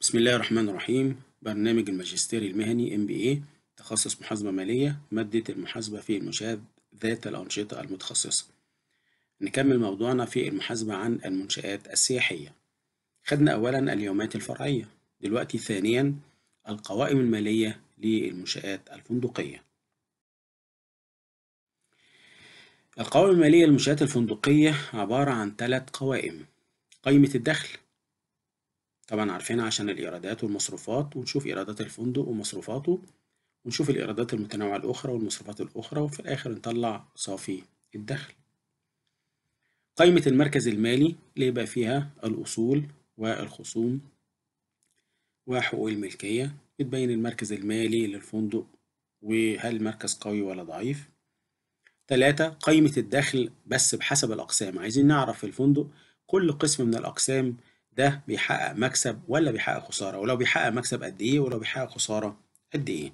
بسم الله الرحمن الرحيم برنامج الماجستير المهني MBA تخصص محاسبة مالية مادة المحاسبة في المنشآت ذات الأنشطة المتخصصة نكمل موضوعنا في المحاسبة عن المنشآت السياحية خدنا أولا اليومات الفرعية دلوقتي ثانيا القوائم المالية للمنشآت الفندقية القوائم المالية للمنشآت الفندقية عبارة عن ثلاث قوائم قائمة الدخل طبعا عارفين عشان الإيرادات والمصروفات ونشوف إيرادات الفندق ومصروفاته ونشوف الإيرادات المتنوعة الأخرى والمصروفات الأخرى وفي الآخر نطلع صافي الدخل قائمة المركز المالي اللي يبقى فيها الأصول والخصوم وحقوق الملكية بتبين المركز المالي للفندق وهل المركز قوي ولا ضعيف ثلاثة قائمة الدخل بس بحسب الأقسام عايزين نعرف في الفندق كل قسم من الأقسام ده بيحقق مكسب ولا بيحقق خسارة ولو بيحقق مكسب قد إيه ولو بيحقق خسارة قد إيه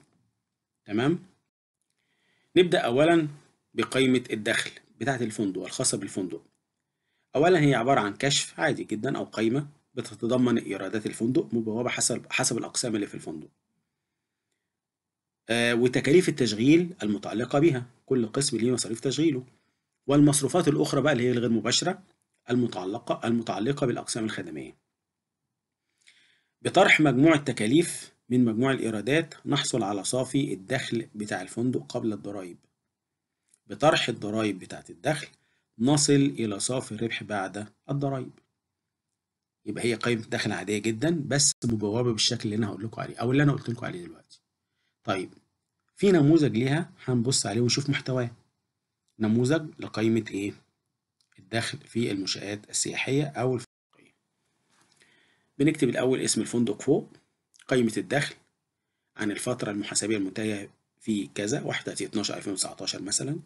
تمام نبدأ أولا بقيمة الدخل بتاعة الفندق الخاصة بالفندق أولا هي عبارة عن كشف عادي جدا أو قيمة بتتضمن إيرادات الفندق مبوبة حسب حسب الأقسام اللي في الفندق آه وتكاليف التشغيل المتعلقة بها كل قسم ليه مصاريف تشغيله والمصروفات الأخرى بقى اللي هي الغير مباشرة المتعلقة المتعلقة بالأقسام الخدمية بطرح مجموع التكاليف من مجموع الإيرادات نحصل على صافي الدخل بتاع الفندق قبل الضرائب بطرح الضرائب بتاعة الدخل نصل إلى صافي الربح بعد الضرائب يبقى هي قائمة دخل عادية جدا بس مبوبة بالشكل اللي أنا هقول لكم عليه أو اللي أنا قلت لكم عليه دلوقتي طيب في نموذج ليها هنبص عليه ونشوف محتواه نموذج لقائمة إيه؟ الدخل في المنشآت السياحية أو بنكتب الأول اسم الفندق فوق قيمة الدخل عن الفترة المحاسبية المنتهية في كذا اتناشر ألفين وتسعتاشر مثلا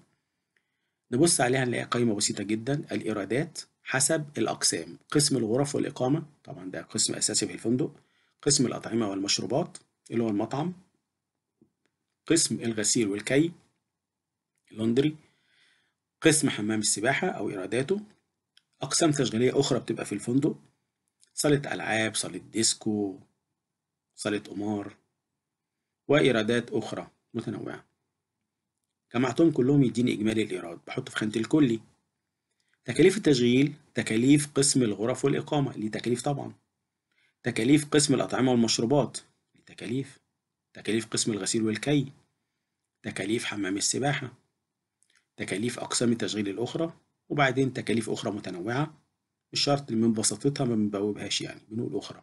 نبص عليها نلاقي قائمة بسيطة جدا الإيرادات حسب الأقسام قسم الغرف والإقامة طبعا ده قسم أساسي في الفندق قسم الأطعمة والمشروبات اللي هو المطعم قسم الغسيل والكي لوندري قسم حمام السباحة أو إيراداته أقسام تشغيلية أخرى بتبقى في الفندق صالة ألعاب صالة ديسكو صالة قمار وإيرادات أخرى متنوعة جمعتهم كلهم يديني إجمالي الإيراد بحطه في خانة الكلي تكاليف التشغيل تكاليف قسم الغرف والإقامة اللي تكاليف طبعا تكاليف قسم الأطعمة والمشروبات دي تكاليف تكاليف قسم الغسيل والكي تكاليف حمام السباحة تكاليف أقسام التشغيل الأخرى وبعدين تكاليف أخرى متنوعة الشرط اللي من بساطتها ما بنبوبهاش يعني بنقول أخرى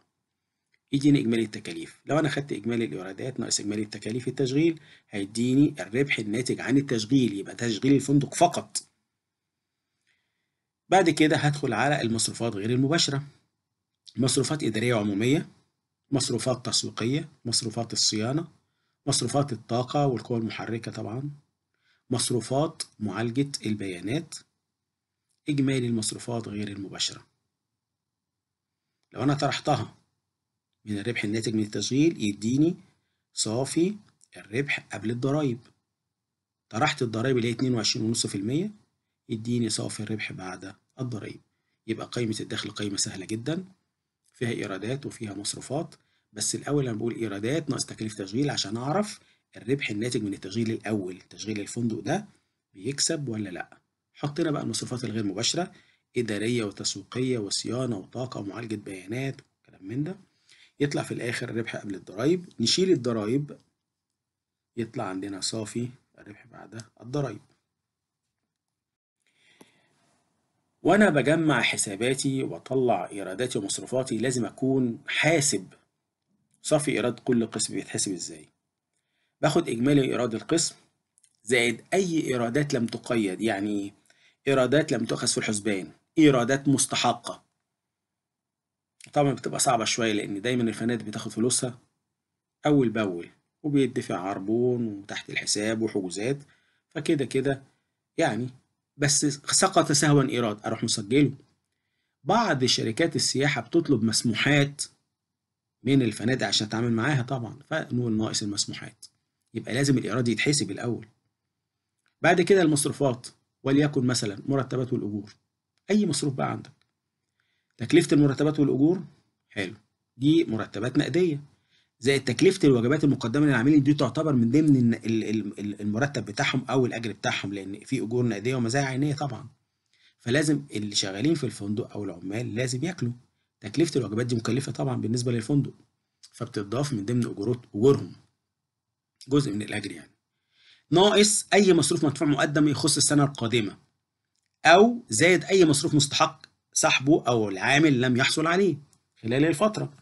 يديني إجمالي التكاليف لو أنا خدت إجمالي الإيرادات ناقص إجمالي التكاليف التشغيل هيديني الربح الناتج عن التشغيل يبقى تشغيل الفندق فقط بعد كده هدخل على المصروفات غير المباشرة مصروفات إدارية عمومية مصروفات تسويقية مصروفات الصيانة مصروفات الطاقة والقوى المحركة طبعا مصروفات معالجة البيانات إجمالي المصروفات غير المباشرة لو أنا طرحتها من الربح الناتج من التشغيل يديني صافي الربح قبل الضرايب طرحت الضرايب اللي هي اتنين وعشرين ونص في المية يديني صافي الربح بعد الضرايب يبقى قائمة الدخل قائمة سهلة جدا فيها إيرادات وفيها مصروفات بس الأول أنا بقول إيرادات ناقص تكاليف تشغيل عشان أعرف الربح الناتج من التشغيل الأول تشغيل الفندق ده بيكسب ولا لأ حطينا بقى المصروفات الغير مباشرة إدارية وتسويقية وصيانة وطاقة ومعالجة بيانات وكلام من ده يطلع في الآخر الربح قبل الضرايب نشيل الضرايب يطلع عندنا صافي الربح بعد الضرايب وأنا بجمع حساباتي وأطلع إيراداتي ومصروفاتي لازم أكون حاسب صافي إيراد كل قسم بيتحسب إزاي باخد إجمالي إيراد القسم زائد أي إيرادات لم تقيد يعني إيرادات لم تؤخذ في الحسبان إيرادات مستحقة طبعا بتبقى صعبة شوية لأن دايما الفنادق بتاخد فلوسها أول بأول وبيدفع عربون وتحت الحساب وحجوزات فكده كده يعني بس سقط سهوا إيراد أروح مسجله بعض شركات السياحة بتطلب مسموحات من الفنادق عشان أتعامل معاها طبعا فنقول ناقص المسموحات يبقى لازم الإيراد يتحسب الأول بعد كده المصروفات وليكن مثلا مرتبات والأجور أي مصروف بقى عندك تكلفة المرتبات والأجور حلو دي مرتبات نقدية زائد تكلفة الوجبات المقدمة للعاملين دي تعتبر من ضمن المرتب بتاعهم أو الأجر بتاعهم لأن في أجور نقدية ومزايا عينية طبعا فلازم اللي شغالين في الفندق أو العمال لازم ياكلوا تكلفة الوجبات دي مكلفة طبعا بالنسبة للفندق فبتضاف من ضمن أجورهم جزء من الأجر يعني ناقص أي مصروف مدفوع مقدم يخص السنة القادمة أو زائد أي مصروف مستحق صاحبه أو العامل لم يحصل عليه خلال الفترة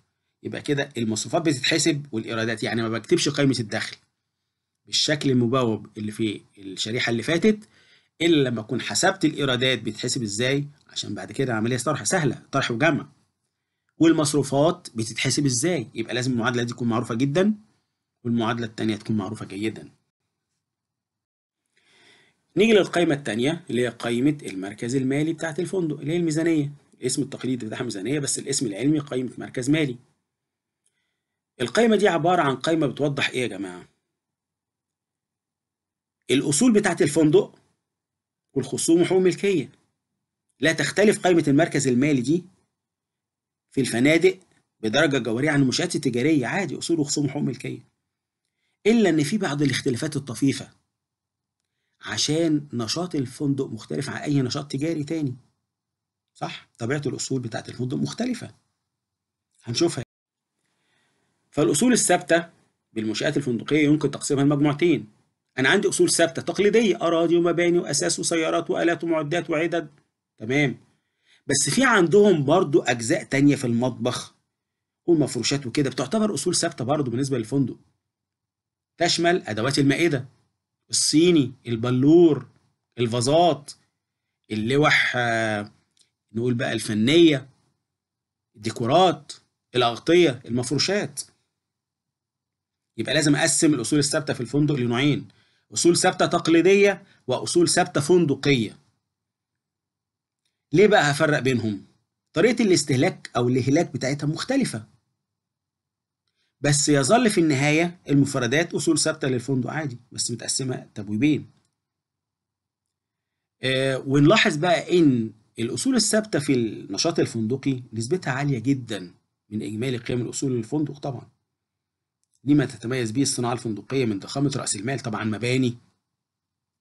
يبقى كده المصروفات بتتحسب والإيرادات يعني ما بكتبش قائمة الدخل بالشكل المبوب اللي في الشريحة اللي فاتت إلا لما أكون حسبت الإيرادات بتتحسب إزاي عشان بعد كده عملية طرح سهلة طرح وجمع والمصروفات بتتحسب إزاي يبقى لازم المعادلة دي تكون معروفة جدا والمعادلة التانية تكون معروفة جيدا نيجي للقائمة الثانية اللي هي قائمة المركز المالي بتاعة الفندق اللي هي الميزانية الاسم التقليدي بتاعها ميزانية بس الاسم العلمي قائمة مركز مالي القائمة دي عبارة عن قائمة بتوضح ايه يا جماعة الأصول بتاعة الفندق والخصوم وحقوق ملكية لا تختلف قائمة المركز المالي دي في الفنادق بدرجة جوهرية عن المنشآت التجارية عادي أصول وخصوم وحقوق ملكية إلا إن في بعض الاختلافات الطفيفة عشان نشاط الفندق مختلف عن أي نشاط تجاري تاني صح؟ طبيعة الأصول بتاعة الفندق مختلفة هنشوفها فالأصول الثابتة بالمنشآت الفندقية يمكن تقسيمها لمجموعتين أنا عندي أصول ثابتة تقليدية أراضي ومباني وأساس وسيارات وآلات ومعدات وعدد تمام بس في عندهم برضو أجزاء تانية في المطبخ والمفروشات وكده بتعتبر أصول ثابتة برضو بالنسبة للفندق تشمل أدوات المائدة الصيني البلور الفازات اللوح آه، نقول بقى الفنية الديكورات الأغطية المفروشات يبقى لازم أقسم الأصول الثابتة في الفندق لنوعين أصول ثابتة تقليدية وأصول ثابتة فندقية ليه بقى هفرق بينهم؟ طريقة الاستهلاك أو الهلاك بتاعتها مختلفة بس يظل في النهاية المفردات أصول ثابتة للفندق عادي بس متقسمة تبويبين آه ونلاحظ بقى إن الأصول الثابتة في النشاط الفندقي نسبتها عالية جدا من إجمالي قيم الأصول للفندق طبعا لما تتميز به الصناعة الفندقية من ضخامة رأس المال طبعا مباني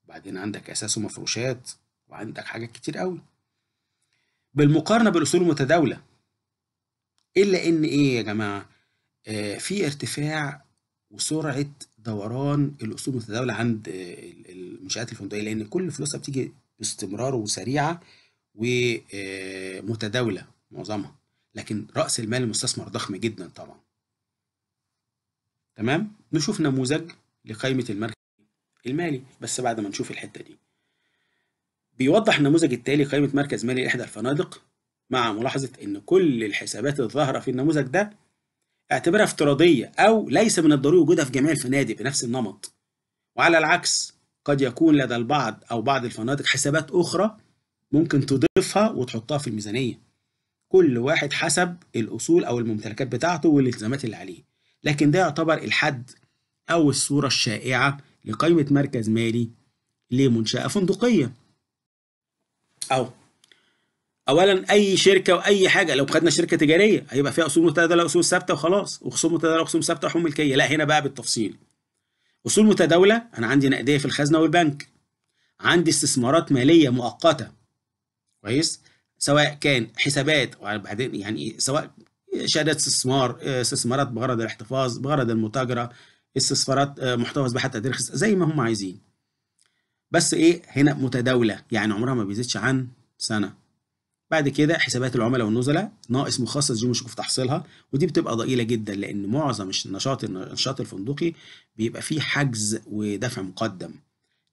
وبعدين عندك أساس ومفروشات وعندك حاجات كتير قوي بالمقارنة بالأصول المتداولة إلا إن إيه يا جماعة آه، في ارتفاع وسرعه دوران الأصول المتداولة عند المنشآت الفندقية لأن كل فلوسها بتيجي باستمرار وسريعة ومتداولة معظمها لكن رأس المال المستثمر ضخم جدا طبعا تمام نشوف نموذج لقائمة المركز المالي بس بعد ما نشوف الحتة دي بيوضح النموذج التالي قائمة مركز مالي لإحدى الفنادق مع ملاحظة إن كل الحسابات الظاهرة في النموذج ده اعتبرها افتراضية أو ليس من الضروري وجودها في جميع الفنادق بنفس النمط وعلى العكس قد يكون لدى البعض أو بعض الفنادق حسابات أخرى ممكن تضيفها وتحطها في الميزانية كل واحد حسب الأصول أو الممتلكات بتاعته والالتزامات اللي عليه لكن ده يعتبر الحد أو الصورة الشائعة لقيمة مركز مالي لمنشأة فندقية أو اولا اي شركه واي حاجه لو خدنا شركه تجاريه هيبقى فيها اصول متداوله واصول ثابته وخلاص وخصوم متداوله وخصوم ثابته وحقوق ملكيه لا هنا بقى بالتفصيل اصول متداوله انا عندي نقديه في الخزنه والبنك عندي استثمارات ماليه مؤقته كويس سواء كان حسابات وبعدين يعني سواء شهادات استثمار آه، استثمارات بغرض الاحتفاظ بغرض المتاجره استثمارات آه، محتفظ حتى تقدير زي ما هم عايزين بس ايه هنا متداوله يعني عمرها ما بيزيدش عن سنه بعد كده حسابات العملاء والنزلاء ناقص مخصص دي مش في تحصيلها ودي بتبقى ضئيله جدا لان معظم النشاط النشاط الفندقي بيبقى فيه حجز ودفع مقدم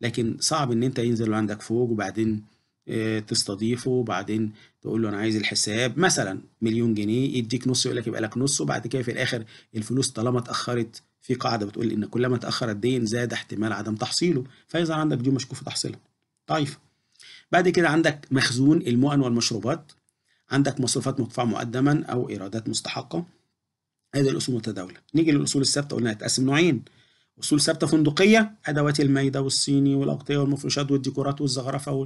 لكن صعب ان انت ينزل عندك فوق وبعدين آه، تستضيفه وبعدين تقول له انا عايز الحساب مثلا مليون جنيه يديك نص يقول لك يبقى لك نص وبعد كده في الاخر الفلوس طالما اتاخرت في قاعده بتقول ان كلما تاخر الدين زاد احتمال عدم تحصيله فيظهر عندك ديون مشكوك في تحصيلها طيب بعد كده عندك مخزون المؤن والمشروبات عندك مصروفات مدفوعة مقدما أو إيرادات مستحقة هذه الأصول المتداولة نيجي للأصول الثابتة قلنا هتقسم نوعين أصول ثابتة فندقية أدوات المايدة والصيني والأغطية والمفروشات والديكورات والزخرفة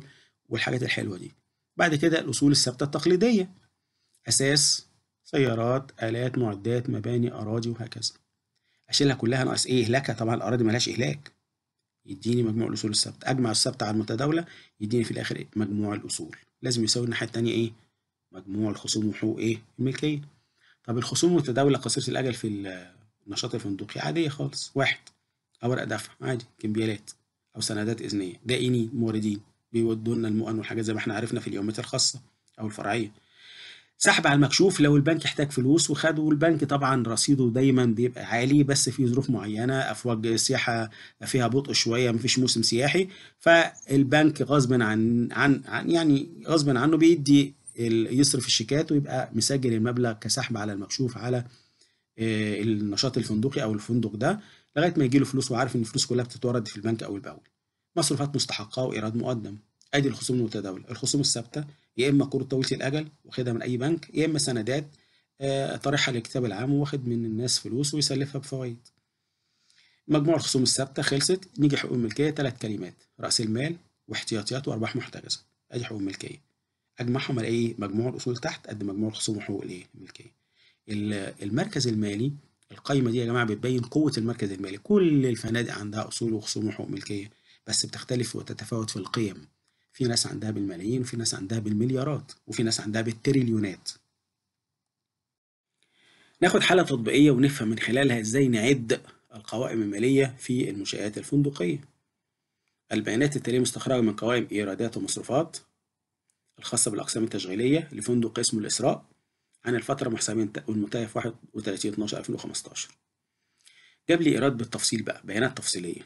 والحاجات الحلوة دي بعد كده الأصول الثابتة التقليدية أساس سيارات آلات معدات مباني أراضي وهكذا أشيلها كلها ناقص إيه إهلاكها طبعا الأراضي ملهاش إهلاك يديني مجموع الأصول الثابتة أجمع الثابتة على المتداولة يديني في الآخر إيه؟ مجموع الأصول لازم يساوي الناحية الثانيه إيه؟ مجموع الخصوم وحقوق إيه؟ الملكية طب الخصوم المتداولة قصيرة الأجل في النشاط الفندقي عادية خالص واحد أوراق دفع عادي كمبيالات أو سندات إذنية دائنين موردين بيودوا لنا المؤن والحاجات زي ما إحنا عرفنا في اليوميات الخاصة أو الفرعية سحب على المكشوف لو البنك احتاج فلوس وخد والبنك طبعا رصيده دايما بيبقى عالي بس في ظروف معينه افواج السياحه فيها بطء شويه مفيش موسم سياحي فالبنك غصبا عن عن, عن يعني غصبا عنه بيدي يصرف الشيكات ويبقى مسجل المبلغ كسحب على المكشوف على آه، النشاط الفندقي او الفندق ده لغايه ما يجي له فلوس وعارف ان الفلوس كلها بتتورد في البنك اول باول مصروفات مستحقه وايراد مقدم ادي الخصوم المتداوله الخصوم الثابته يا اما قروض طويله الاجل واخدها من اي بنك يا اما سندات آه، طرحها للكتاب العام واخد من الناس فلوس ويسلفها بفوائد مجموع الخصوم الثابته خلصت نيجي حقوق الملكيه ثلاث كلمات راس المال واحتياطيات وارباح محتجزه ادي حقوق الملكيه اجمعهم الاقي إيه؟ مجموع الاصول تحت قد مجموع الخصوم وحقوق الايه الملكيه المركز المالي القايمه دي يا جماعه بتبين قوه المركز المالي كل الفنادق عندها اصول وخصوم وحقوق ملكيه بس بتختلف وتتفاوت في القيم في ناس عندها بالملايين وفي ناس عندها بالمليارات وفي ناس عندها بالتريليونات ناخد حالة تطبيقية ونفهم من خلالها ازاي نعد القوائم المالية في المنشآت الفندقية البيانات التالية مستخرجة من قوائم إيرادات ومصروفات الخاصة بالأقسام التشغيلية لفندق اسمه الإسراء عن الفترة محسوبة والمنتهية في 31/12/2015 جاب لي إيراد بالتفصيل بقى بيانات تفصيلية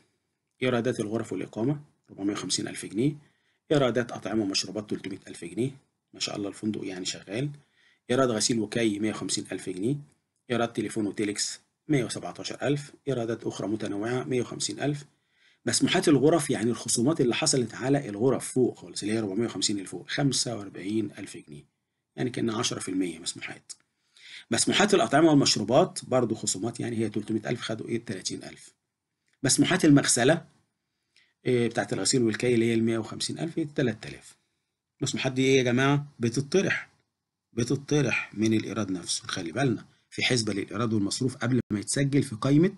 إيرادات الغرف والإقامة 450 ألف جنيه إيرادات أطعمة ومشروبات 300 ألف جنيه ما شاء الله الفندق يعني شغال إيراد غسيل وكي 150 ألف جنيه إيراد تليفون وتيليكس 117 ألف إيرادات أخرى متنوعة 150 ألف مسموحات الغرف يعني الخصومات اللي حصلت على الغرف فوق خالص اللي هي 450 اللي فوق 45 ألف جنيه يعني كأنها 10% مسموحات مسموحات الأطعمة والمشروبات برضو خصومات يعني هي 300 ألف خدوا إيه 30 ألف مسموحات المغسلة آه، بتاعت الغسيل والكي اللي هي ال 150000 3000 بص حد ايه يا جماعة بتطرح بتطرح من الإيراد نفسه خلي بالنا في حسبة للإيراد والمصروف قبل ما يتسجل في قائمة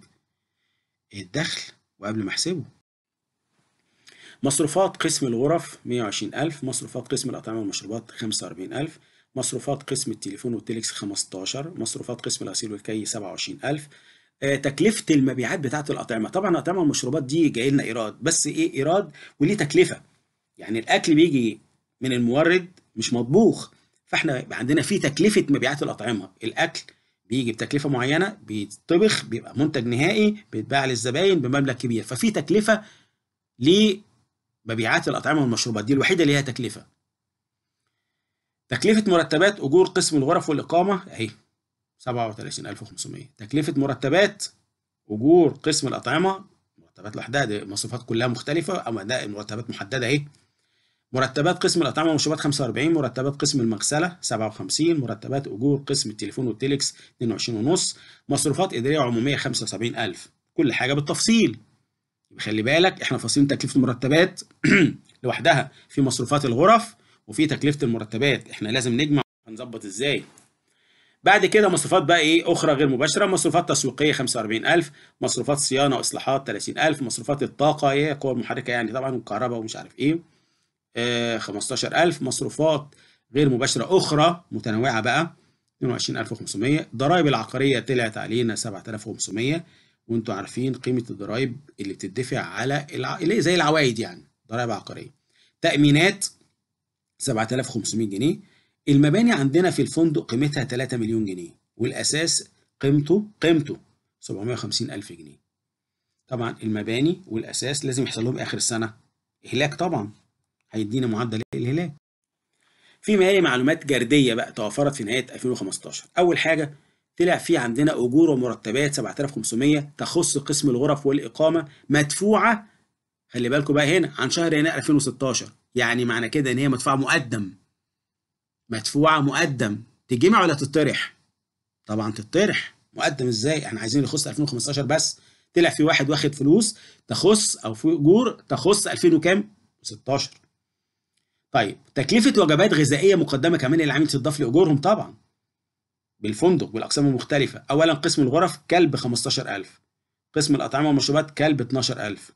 الدخل وقبل ما أحسبه مصروفات قسم الغرف 120000 مصروفات قسم الأطعمة والمشروبات 45000 مصروفات قسم التليفون والتليكس 15 مصروفات قسم الغسيل والكي 27000 آه، تكلفه المبيعات بتاعه الاطعمه طبعا الاطعمه والمشروبات دي جاي لنا ايراد بس ايه ايراد وليه تكلفه يعني الاكل بيجي من المورد مش مطبوخ فاحنا عندنا في تكلفه مبيعات الاطعمه الاكل بيجي بتكلفه معينه بيتطبخ بيبقى منتج نهائي بيتباع للزباين بمبلغ كبير ففي تكلفه لمبيعات الاطعمه والمشروبات دي الوحيده اللي ليها تكلفه تكلفه مرتبات اجور قسم الغرف والاقامه اهي 37500 تكلفة مرتبات أجور قسم الأطعمة مرتبات لوحدها دي مصروفات كلها مختلفة أما ده مرتبات محددة أهي مرتبات قسم الأطعمة والمشروبات 45 مرتبات قسم المغسلة 57 مرتبات أجور قسم التليفون والتليكس 22 ونص مصروفات إدارية عمومية 75000 كل حاجة بالتفصيل خلي بالك احنا فاصلين تكلفة المرتبات لوحدها في مصروفات الغرف وفي تكلفة المرتبات احنا لازم نجمع هنظبط ازاي بعد كده مصروفات بقى ايه اخرى غير مباشره مصروفات تسويقيه 45000 مصروفات صيانه واصلاحات 30000 مصروفات الطاقه هي القوى المحركه يعني طبعا والكهرباء ومش عارف ايه آه 15000 مصروفات غير مباشره اخرى متنوعه بقى 22500 ضرائب العقاريه طلعت علينا 7500 وانتم عارفين قيمه الضرايب اللي بتدفع على الع... اللي زي العوائد يعني ضرايب عقاريه تامينات 7500 جنيه المباني عندنا في الفندق قيمتها 3 مليون جنيه والأساس قيمته قيمته 750 ألف جنيه طبعا المباني والأساس لازم يحصل لهم آخر السنة إهلاك طبعا هيدينا معدل الهلاك في هي معلومات جردية بقى توفرت في نهاية 2015 أول حاجة طلع في عندنا أجور ومرتبات 7500 تخص قسم الغرف والإقامة مدفوعة خلي بالكم بقى هنا عن شهر يناير 2016 يعني معنى كده إن هي مدفوعة مقدم مدفوعة مقدم تجمع ولا تطرح؟ طبعا تطرح مقدم ازاي؟ احنا عايزين يخص 2015 بس طلع في واحد واخد فلوس تخص او في اجور تخص 2000 وكام؟ 16 طيب تكلفة وجبات غذائية مقدمة كمان للعميل تضاف لأجورهم طبعا بالفندق بالأقسام المختلفة أولا قسم الغرف كلب 15000 قسم الأطعمة والمشروبات كلب 12000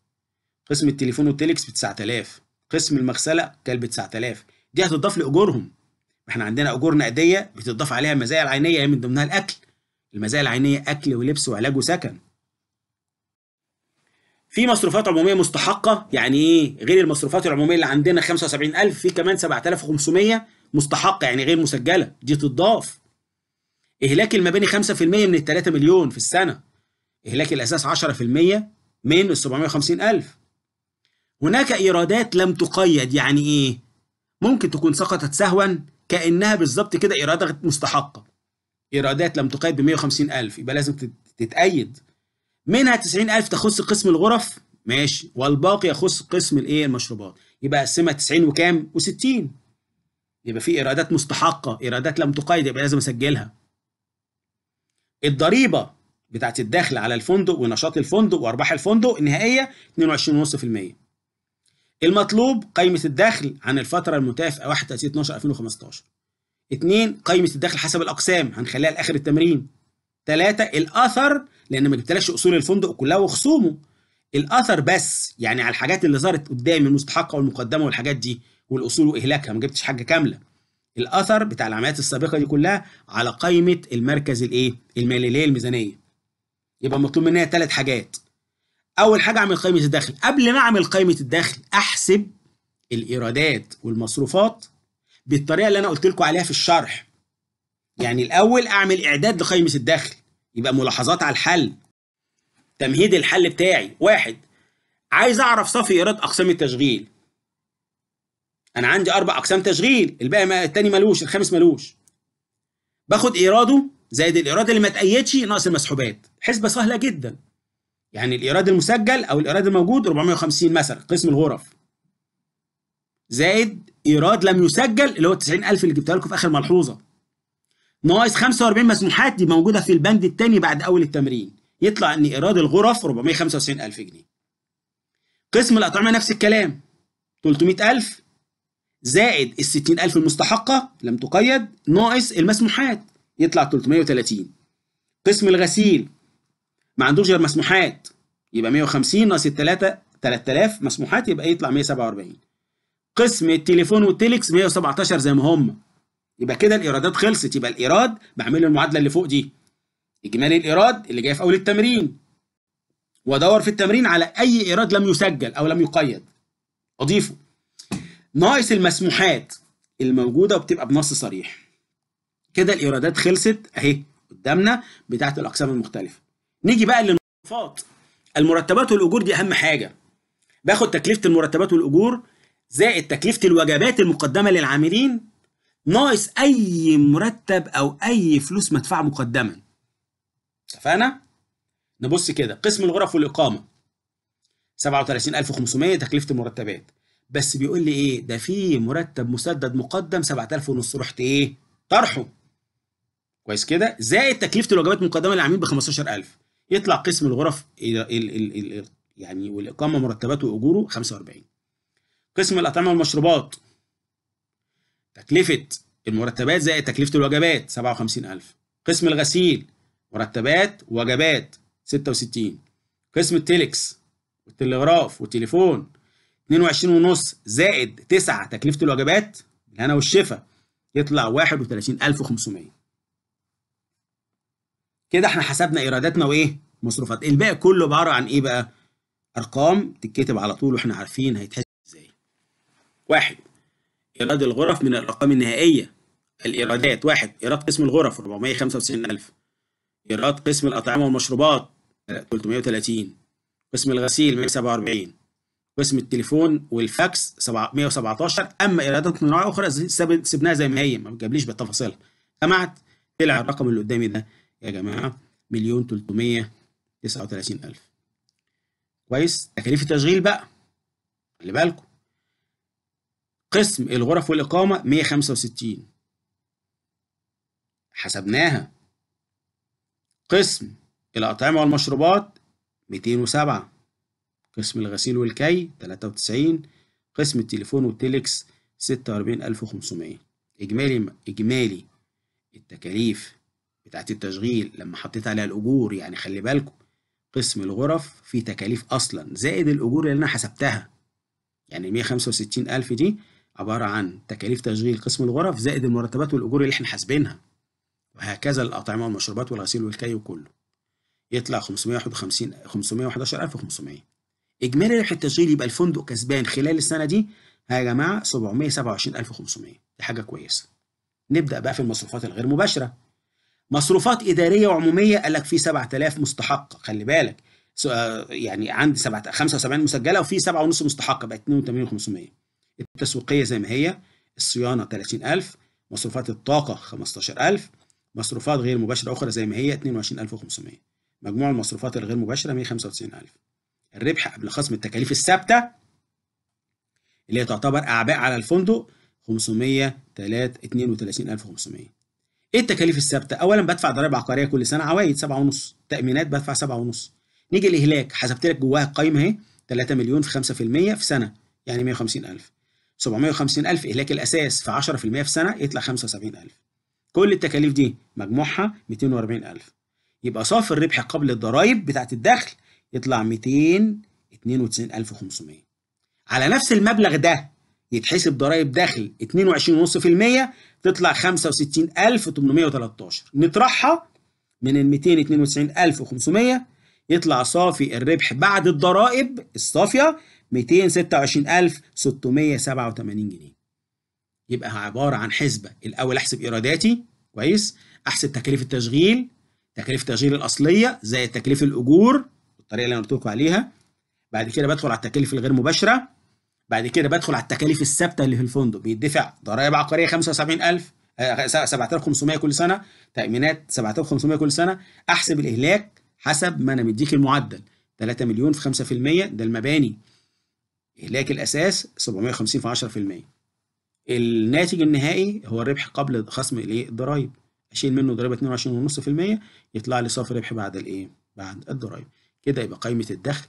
قسم التليفون والتليكس ب 9000 قسم المغسلة كلب 9000 دي هتضاف لأجورهم احنا عندنا اجور نقديه بتضاف عليها المزايا العينيه من ضمنها الاكل المزايا العينيه اكل ولبس وعلاج وسكن في مصروفات عموميه مستحقه يعني ايه غير المصروفات العموميه اللي عندنا 75000 في كمان 7500 مستحقه يعني غير مسجله دي تضاف اهلاك المباني 5% من ال 3 مليون في السنه اهلاك الاساس 10% من ال 750000 هناك ايرادات لم تقيد يعني ايه ممكن تكون سقطت سهوا كأنها بالظبط كده إيرادات مستحقة إيرادات لم تقيد ب 150 ألف يبقى لازم تتأيد منها 90 ألف تخص قسم الغرف ماشي والباقي يخص قسم الايه المشروبات يبقى قسمها 90 وكام و60 يبقى في ايرادات مستحقه ايرادات لم تقيد يبقى لازم اسجلها الضريبه بتاعت الدخل على الفندق ونشاط الفندق وارباح الفندق النهائيه 22.5% المطلوب قائمة الدخل عن الفترة المتاحة 1 تأسيس 12 2015 2 قائمة الدخل حسب الأقسام هنخليها لآخر التمرين 3 الأثر لأن ما جبتلكش أصول الفندق كلها وخصومه الأثر بس يعني على الحاجات اللي ظهرت قدامي المستحقة والمقدمة والحاجات دي والأصول وإهلاكها ما جبتش حاجة كاملة الأثر بتاع العمليات السابقة دي كلها على قائمة المركز الإيه المالي اللي هي الميزانية يبقى مطلوب منها ثلاث حاجات اول حاجه اعمل قائمه الدخل قبل ما اعمل قائمه الدخل احسب الايرادات والمصروفات بالطريقه اللي انا قلت لكم عليها في الشرح يعني الاول اعمل اعداد لقائمه الدخل يبقى ملاحظات على الحل تمهيد الحل بتاعي واحد عايز اعرف صافي ايراد اقسام التشغيل انا عندي اربع اقسام تشغيل الباقي ما التاني ملوش الخامس ملوش باخد ايراده زائد الايراد اللي ما تأيدش ناقص المسحوبات حسبه سهله جدا يعني الايراد المسجل او الايراد الموجود 450 مثلا قسم الغرف زائد ايراد لم يسجل اللي هو 90000 اللي جبتها لكم في اخر ملحوظه ناقص 45 مسموحات دي موجوده في البند الثاني بعد اول التمرين يطلع ان ايراد الغرف 495000 جنيه قسم الاطعمه نفس الكلام 300000 زائد ال 60000 المستحقه لم تقيد ناقص المسموحات يطلع 330 قسم الغسيل ما عندوش غير مسموحات يبقى 150 ناقص 3 3000 مسموحات يبقى يطلع 147 قسم التليفون والتليكس 117 زي ما هم يبقى كده الايرادات خلصت يبقى الايراد بعمل له المعادله اللي فوق دي اجمالي الايراد اللي جاي في اول التمرين وادور في التمرين على اي ايراد لم يسجل او لم يقيد اضيفه ناقص المسموحات الموجوده وبتبقى بنص صريح كده الايرادات خلصت اهي قدامنا بتاعه الاقسام المختلفه نيجي بقى للمصروفات المرتبات والاجور دي اهم حاجه باخد تكلفه المرتبات والاجور زائد تكلفه الوجبات المقدمه للعاملين ناقص اي مرتب او اي فلوس مدفع مقدما اتفقنا نبص كده قسم الغرف والاقامه 37500 تكلفه المرتبات بس بيقول لي ايه ده في مرتب مسدد مقدم 7000 ونص رحت ايه طرحه كويس كده زائد تكلفه الوجبات المقدمه للعميل ب 15000 يطلع قسم الغرف يعني والإقامة مرتباته وأجوره 45 قسم الأطعمة والمشروبات تكلفة المرتبات زائد تكلفة الوجبات 57000 قسم الغسيل مرتبات وجبات 66 قسم التليكس والتلغراف والتليفون 22.5 زائد 9 تكلفة الوجبات الهنا والشفاء يطلع 31500 كده احنا حسبنا ايراداتنا وايه مصروفات الباقي كله عباره عن ايه بقى ارقام تتكتب على طول واحنا عارفين هيتحسب ازاي واحد ايراد الغرف من الارقام النهائيه الايرادات واحد ايراد قسم الغرف 495000 ايراد قسم الاطعمه والمشروبات 330 قسم الغسيل 147 قسم التليفون والفاكس 117 اما ايرادات من نوع اخرى سيبناها زي ما هي ما جابليش بالتفاصيل سمعت طلع الرقم اللي قدامي ده يا جماعة مليون تلتمية تسعة وتلاتين ألف كويس تكاليف التشغيل بقى خلي بالكم قسم الغرف والإقامة مية خمسة وستين حسبناها قسم الأطعمة والمشروبات ميتين وسبعة قسم الغسيل والكي تلاتة وتسعين قسم التليفون والتليكس ستة وأربعين ألف وخمسمية إجمالي إجمالي التكاليف بتاعت التشغيل لما حطيت عليها الأجور يعني خلي بالكم قسم الغرف فيه تكاليف أصلا زائد الأجور اللي أنا حسبتها يعني 165 ألف دي عبارة عن تكاليف تشغيل قسم الغرف زائد المرتبات والأجور اللي احنا حاسبينها وهكذا الأطعمة والمشروبات والغسيل والكي وكله يطلع 551 511500 إجمالي ربح التشغيل يبقى الفندق كسبان خلال السنة دي ها يا جماعة 727500 دي حاجة كويسة نبدأ بقى في المصروفات الغير مباشرة مصروفات إدارية وعمومية قال لك في 7000 مستحقة خلي بالك آه، يعني عندي 75 مسجلة وفي 7.5 مستحقة بقت 82500 التسويقية زي ما هي الصيانة 30000 مصروفات الطاقة 15000 مصروفات غير مباشرة أخرى زي ما هي 22500 مجموع المصروفات الغير مباشرة 195000 الربح قبل خصم التكاليف الثابتة اللي هي تعتبر أعباء على الفندق 532500 ايه التكاليف الثابته؟ اولا بدفع ضرائب عقاريه كل سنه عوايد 7.5 تامينات بدفع 7.5 نيجي الاهلاك حسبت لك جواها القايمه اهي 3 مليون في 5% في سنه يعني 150000 750000 اهلاك الاساس في 10% في سنه يطلع 75000 كل التكاليف دي مجموعها 240000 يبقى صافي الربح قبل الضرايب بتاعت الدخل يطلع 292500 على نفس المبلغ ده يتحسب ضرائب دخل 22.5% تطلع 65813 نطرحها من ال 292500 يطلع صافي الربح بعد الضرائب الصافية 226687 جنيه يبقى عبارة عن حسبة الأول أحسب إيراداتي كويس أحسب تكاليف التشغيل تكاليف التشغيل الأصلية زي تكاليف الأجور الطريقة اللي أنا قلت لكم عليها بعد كده بدخل على التكاليف الغير مباشرة بعد كده بدخل على التكاليف الثابته اللي في الفندق بيدفع ضرائب عقاريه 75000 7500 آه، كل سنه تامينات 7500 كل سنه احسب الاهلاك حسب ما انا مديك المعدل 3 مليون في 5% ده المباني إهلاك الأساس 750 في 10% الناتج النهائي هو الربح قبل خصم الايه الضرايب اشيل منه ضريبه 22.5% يطلع لي صافي ربح بعد الايه بعد الضرايب كده يبقى قائمه الدخل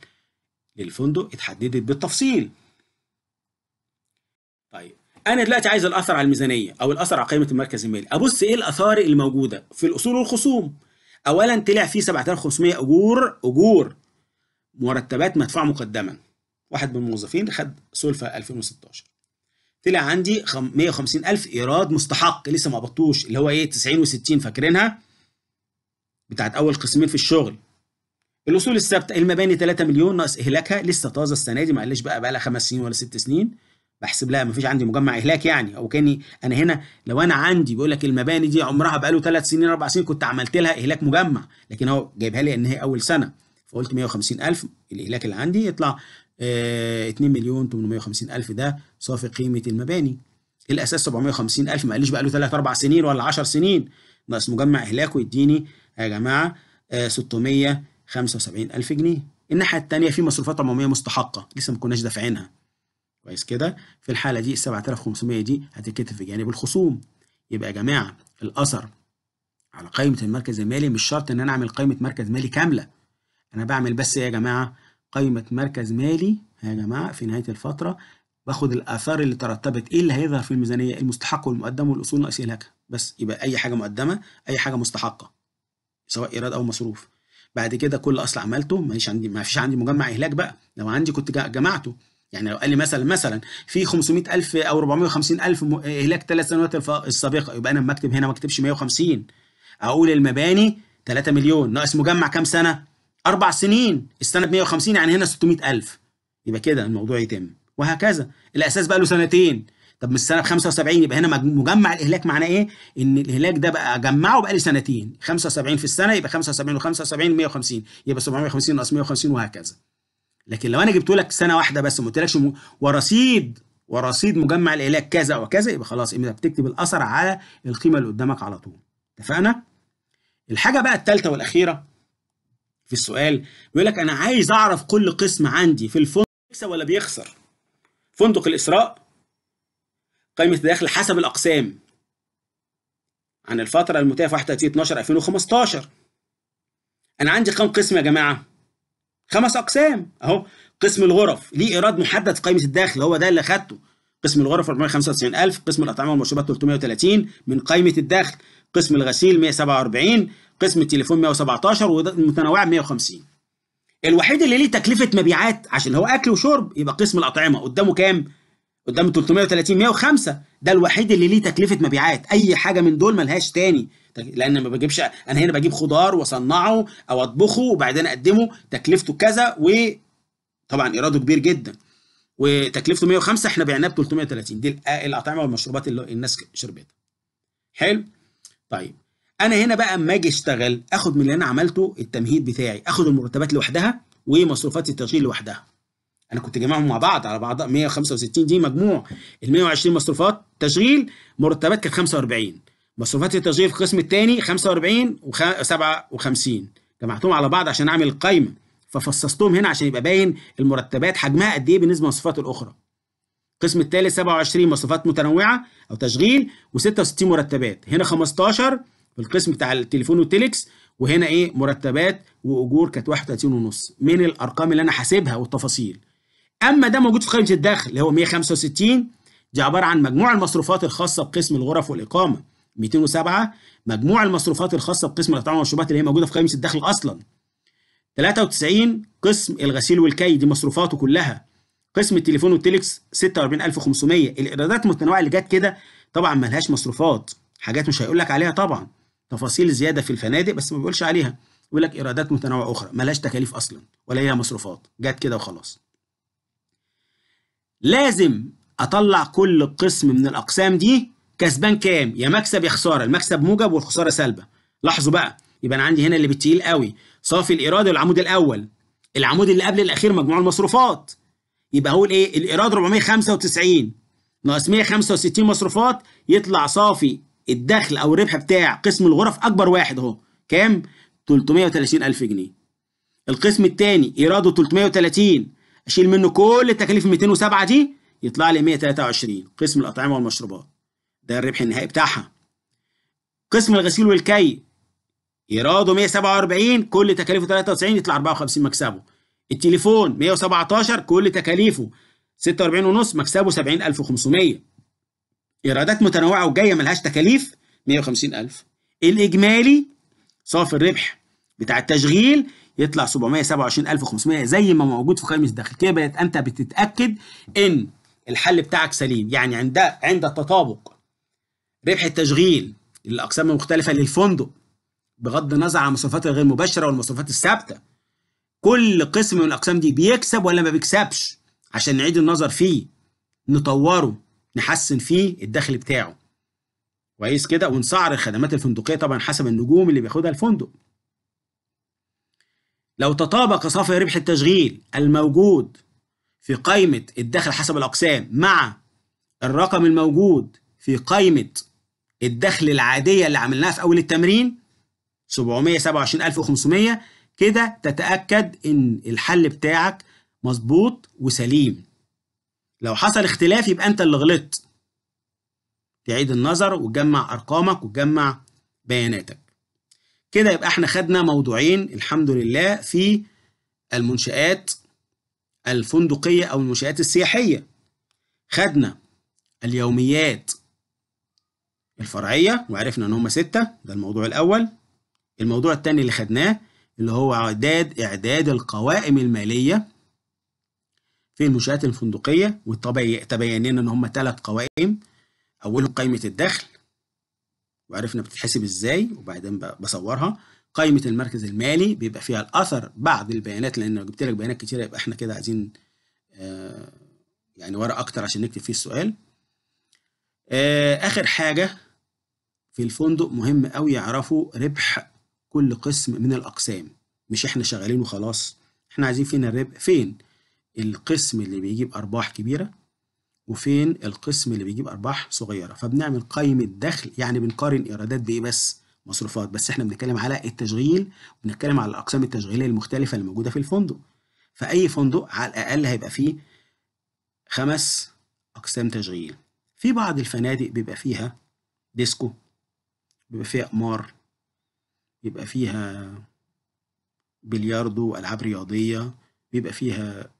للفندق اتحددت بالتفصيل طيب انا دلوقتي عايز الاثر على الميزانيه او الاثر على قيمه المركز المالي ابص ايه الاثار الموجوده في الاصول والخصوم اولا طلع فيه 7500 اجور اجور مرتبات مدفوعه مقدما واحد من الموظفين خد سلفة 2016 طلع عندي 150000 ايراد مستحق لسه ما قبضتوش اللي هو ايه 90 و60 فاكرينها بتاعت اول قسمين في الشغل الاصول الثابته المباني 3 مليون ناقص اهلاكها لسه طازه السنه دي معلش بقى بقى لها خمس سنين ولا ست سنين بحسب لها مفيش عندي مجمع اهلاك يعني او كاني انا هنا لو انا عندي بيقول لك المباني دي عمرها بقاله ثلاث سنين اربع سنين كنت عملت لها اهلاك مجمع لكن هو جايبها لي ان هي اول سنه فقلت 150000 الاهلاك اللي عندي يطلع آه 2 مليون 850000 ده صافي قيمه المباني الاساس 750000 ما قاليش بقى له اربع سنين ولا 10 سنين ناقص مجمع اهلاكه يديني يا جماعه آه 675000 جنيه الناحيه الثانيه في مصروفات عموميه مستحقه لسه ما كناش دافعينها كويس كده في الحالة دي ال 7500 دي هتتكتب في جانب الخصوم يبقى يا جماعة الأثر على قائمة المركز المالي مش شرط إن أنا أعمل قائمة مركز مالي كاملة أنا بعمل بس ايه يا جماعة قائمة مركز مالي يا جماعة في نهاية الفترة باخد الآثار اللي ترتبت إيه اللي هيظهر في الميزانية المستحق والمقدم والأصول ناقص إهلاكها بس يبقى أي حاجة مقدمة أي حاجة مستحقة سواء إيراد أو مصروف بعد كده كل أصل عملته ما فيش عندي ما فيش عندي مجمع إهلاك بقى لو عندي كنت جمعته يعني لو قال لي مثلا مثلا في 500000 أو 450 ألف إهلاك ثلاث سنوات السابقة يبقى أنا لما اكتب هنا ما اكتبش 150 أقول المباني 3 مليون ناقص مجمع كام سنة؟ أربع سنين السنة ب 150 يعني هنا 600000 يبقى كده الموضوع يتم وهكذا الأساس بقى له سنتين طب من السنه ب 75 يبقى هنا مجمع الاهلاك معناه ايه؟ ان الاهلاك ده بقى اجمعه بقى لي سنتين 75 في السنه يبقى 75 و75 150 يبقى 750 ناقص 150 وهكذا. لكن لو انا جبت لك سنه واحده بس ما قلتلكش ورصيد ورصيد مجمع العلاج كذا وكذا يبقى خلاص انت بتكتب الاثر على القيمه اللي قدامك على طول اتفقنا الحاجه بقى الثالثه والاخيره في السؤال بيقول لك انا عايز اعرف كل قسم عندي في الفندق بيكسب ولا بيخسر فندق الاسراء قائمه الدخل حسب الاقسام عن الفتره المتاحه 31 12 2015 انا عندي كام قسم يا جماعه خمس اقسام اهو قسم الغرف ليه ايراد محدد في قائمه الدخل هو ده اللي خدته قسم الغرف 495000 قسم الاطعمه والمشروبات 330 من قائمه الدخل قسم الغسيل 147 قسم التليفون 117 والمتنوعه 150 الوحيد اللي ليه تكلفه مبيعات عشان هو اكل وشرب يبقى قسم الاطعمه قدامه كام قدامه 330 105 ده الوحيد اللي ليه تكلفه مبيعات اي حاجه من دول ملهاش تاني لان ما بجيبش انا هنا بجيب خضار واصنعه او اطبخه وبعدين اقدمه تكلفته كذا وطبعا ايراده كبير جدا وتكلفته 105 احنا بعناه ب 330 دي الاطعمه والمشروبات اللي الناس شربتها حلو طيب انا هنا بقى اما اجي اشتغل اخد من اللي انا عملته التمهيد بتاعي اخد المرتبات لوحدها ومصروفات التشغيل لوحدها انا كنت جمعهم مع بعض على بعض 165 دي مجموع ال 120 مصروفات تشغيل مرتبات كانت 45 مصروفات التشغيل في القسم الثاني 45 و57 جمعتهم على بعض عشان اعمل قايمه ففصصتهم هنا عشان يبقى باين المرتبات حجمها قد ايه بالنسبه للمصروفات الاخرى القسم الثالث 27 مصروفات متنوعه او تشغيل و66 مرتبات هنا 15 في القسم بتاع التليفون والتليكس وهنا ايه مرتبات واجور كانت 31 ونص من الارقام اللي انا حاسبها والتفاصيل اما ده موجود في قائمه الدخل اللي هو 165 دي عباره عن مجموع المصروفات الخاصه بقسم الغرف والاقامه 207 مجموع المصروفات الخاصه بقسم القطاع والمشروبات اللي هي موجوده في قائمه الدخل اصلا 93 قسم الغسيل والكي دي مصروفاته كلها قسم التليفون والتليكس 46500 الايرادات المتنوعه اللي جت كده طبعا ملهاش مصروفات حاجات مش هيقول لك عليها طبعا تفاصيل زياده في الفنادق بس ما بيقولش عليها يقول لك ايرادات متنوعه اخرى ملهاش تكاليف اصلا ولا ليها مصروفات جت كده وخلاص لازم اطلع كل قسم من الاقسام دي كسبان كام يا مكسب يا خساره المكسب موجب والخساره سلبه لاحظوا بقى يبقى انا عندي هنا اللي بالتقيل قوي صافي الايراد العمود الاول العمود اللي قبل الاخير مجموع المصروفات يبقى هو ايه الايراد 495 ناقص 165 مصروفات يطلع صافي الدخل او الربح بتاع قسم الغرف اكبر واحد اهو كام 330000 جنيه القسم الثاني ايراده 330 اشيل منه كل التكاليف 207 دي يطلع لي 123 قسم الاطعمه والمشروبات ده الربح النهائي بتاعها قسم الغسيل والكي ايراده 147 كل تكاليفه 93 يطلع 54 مكسبه التليفون 117 كل تكاليفه 46 ونص مكسبه 70500 ايرادات متنوعه وجايه ملهاش تكاليف 150000 الاجمالي صافي الربح بتاع التشغيل يطلع 727500 زي ما موجود في قائمه الدخل كده بقت انت بتتاكد ان الحل بتاعك سليم يعني عند عند التطابق ربح التشغيل الأقسام المختلفة للفندق بغض النظر عن المصروفات الغير مباشرة والمصروفات الثابتة كل قسم من الأقسام دي بيكسب ولا ما بيكسبش عشان نعيد النظر فيه نطوره نحسن فيه الدخل بتاعه كويس كده ونسعر الخدمات الفندقية طبعا حسب النجوم اللي بياخدها الفندق لو تطابق صافي ربح التشغيل الموجود في قائمة الدخل حسب الأقسام مع الرقم الموجود في قائمة الدخل العادية اللي عملناها في أول التمرين 727500 كده تتأكد إن الحل بتاعك مظبوط وسليم لو حصل اختلاف يبقى أنت اللي غلطت تعيد النظر وتجمع أرقامك وتجمع بياناتك كده يبقى احنا خدنا موضوعين الحمد لله في المنشآت الفندقية أو المنشآت السياحية خدنا اليوميات الفرعية وعرفنا إن هم ستة ده الموضوع الأول الموضوع الثاني اللي خدناه اللي هو إعداد إعداد القوائم المالية في المنشآت الفندقية وتبين لنا إن هم ثلاث قوائم أولهم قائمة الدخل وعرفنا بتتحسب إزاي وبعدين بصورها قائمة المركز المالي بيبقى فيها الأثر بعض البيانات لأن لو جبت لك بيانات كتيرة يبقى إحنا كده عايزين آه، يعني ورق أكتر عشان نكتب فيه السؤال آه، آخر حاجة في الفندق مهم قوي يعرفوا ربح كل قسم من الأقسام مش إحنا شغالين وخلاص إحنا عايزين فين الربح فين القسم اللي بيجيب أرباح كبيرة وفين القسم اللي بيجيب أرباح صغيرة فبنعمل قائمة دخل يعني بنقارن إيرادات بإيه بس مصروفات بس إحنا بنتكلم على التشغيل وبنتكلم على الأقسام التشغيلية المختلفة اللي موجودة في الفندق فأي فندق على الأقل هيبقى فيه خمس أقسام تشغيل في بعض الفنادق بيبقى فيها ديسكو بيبقى فيها قمار بيبقى فيها بلياردو وألعاب رياضية بيبقى فيها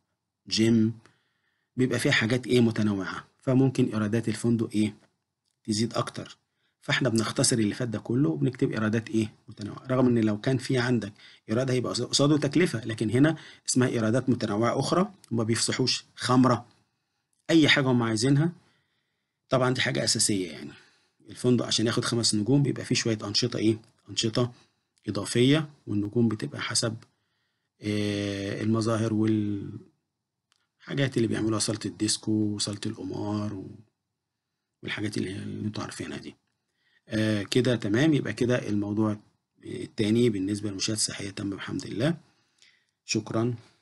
جيم بيبقى فيها حاجات إيه متنوعة فممكن إيرادات الفندق إيه تزيد أكتر فاحنا بنختصر اللي فات ده كله وبنكتب ايرادات ايه متنوعه رغم ان لو كان في عندك ايراد هيبقى قصاده تكلفه لكن هنا اسمها ايرادات متنوعه اخرى وما بيفصحوش خمره اي حاجه هم عايزينها طبعا دي حاجه اساسيه يعني الفندق عشان ياخد خمس نجوم بيبقى فيه شوية أنشطة إيه؟ أنشطة إضافية والنجوم بتبقى حسب آه المظاهر والحاجات اللي بيعملوها صالة الديسكو وصالة القمار والحاجات اللي, اللي انتوا عارفينها دي آه كده تمام يبقى كده الموضوع التاني بالنسبة للمشاهد الصحية تم بحمد الله شكرا